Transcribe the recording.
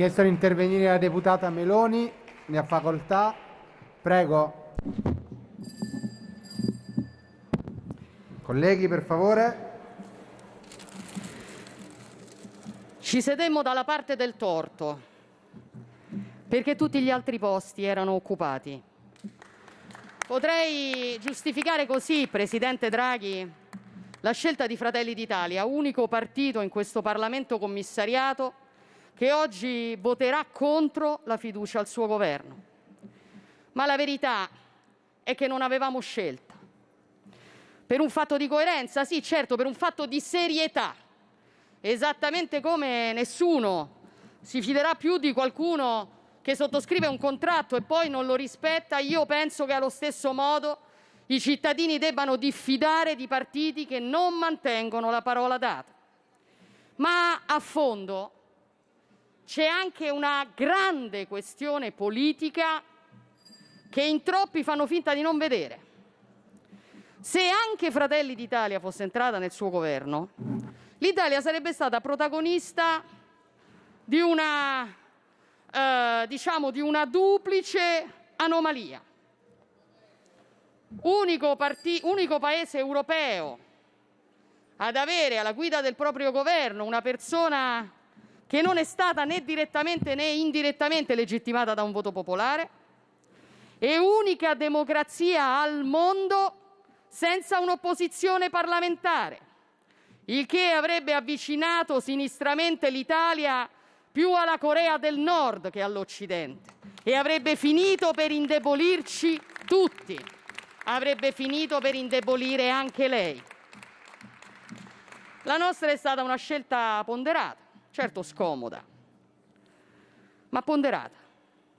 Chiesto di intervenire la deputata Meloni, ne ha facoltà. Prego. Colleghi, per favore. Ci sedemmo dalla parte del torto, perché tutti gli altri posti erano occupati. Potrei giustificare così, Presidente Draghi, la scelta di Fratelli d'Italia, unico partito in questo Parlamento commissariato che oggi voterà contro la fiducia al suo governo. Ma la verità è che non avevamo scelta. Per un fatto di coerenza, sì, certo, per un fatto di serietà. Esattamente come nessuno si fiderà più di qualcuno che sottoscrive un contratto e poi non lo rispetta, io penso che allo stesso modo i cittadini debbano diffidare di partiti che non mantengono la parola data. Ma a fondo c'è anche una grande questione politica che in troppi fanno finta di non vedere. Se anche Fratelli d'Italia fosse entrata nel suo governo, l'Italia sarebbe stata protagonista di una, eh, diciamo, di una duplice anomalia. Unico, parti- unico paese europeo ad avere alla guida del proprio governo una persona che non è stata né direttamente né indirettamente legittimata da un voto popolare, e unica democrazia al mondo senza un'opposizione parlamentare, il che avrebbe avvicinato sinistramente l'Italia più alla Corea del Nord che all'Occidente e avrebbe finito per indebolirci tutti, avrebbe finito per indebolire anche lei. La nostra è stata una scelta ponderata, certo scomoda, ma ponderata.